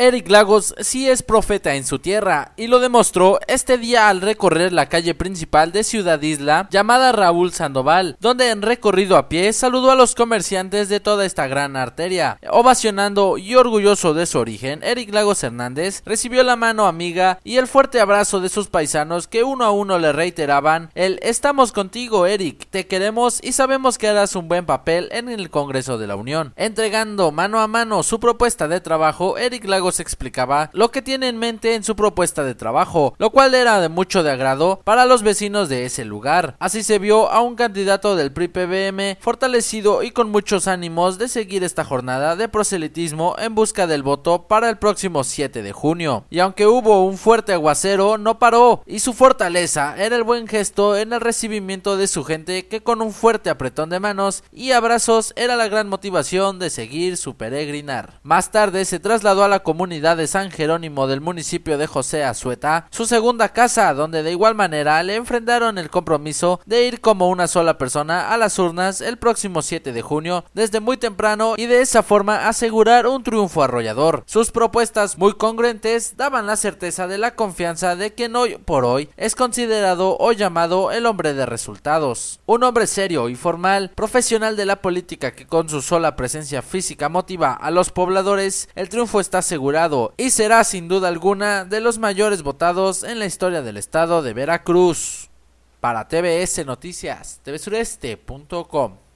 Eric Lagos sí es profeta en su tierra y lo demostró este día al recorrer la calle principal de Ciudad Isla llamada Raúl Sandoval, donde en recorrido a pie saludó a los comerciantes de toda esta gran arteria. Ovacionando y orgulloso de su origen, Eric Lagos Hernández recibió la mano amiga y el fuerte abrazo de sus paisanos que uno a uno le reiteraban el estamos contigo Eric, te queremos y sabemos que harás un buen papel en el Congreso de la Unión. Entregando mano a mano su propuesta de trabajo, Eric Lagos explicaba lo que tiene en mente en su propuesta de trabajo, lo cual era de mucho de agrado para los vecinos de ese lugar. Así se vio a un candidato del PRI-PBM fortalecido y con muchos ánimos de seguir esta jornada de proselitismo en busca del voto para el próximo 7 de junio. Y aunque hubo un fuerte aguacero, no paró y su fortaleza era el buen gesto en el recibimiento de su gente que con un fuerte apretón de manos y abrazos era la gran motivación de seguir su peregrinar. Más tarde se trasladó a la comunidad de San Jerónimo del municipio de José Azueta, su segunda casa, donde de igual manera le enfrentaron el compromiso de ir como una sola persona a las urnas el próximo 7 de junio desde muy temprano y de esa forma asegurar un triunfo arrollador. Sus propuestas muy congruentes daban la certeza de la confianza de quien hoy por hoy es considerado o llamado el hombre de resultados. Un hombre serio y formal, profesional de la política que con su sola presencia física motiva a los pobladores, el triunfo está seguro y será sin duda alguna de los mayores votados en la historia del estado de Veracruz. Para TBS Noticias, tvsureste.com.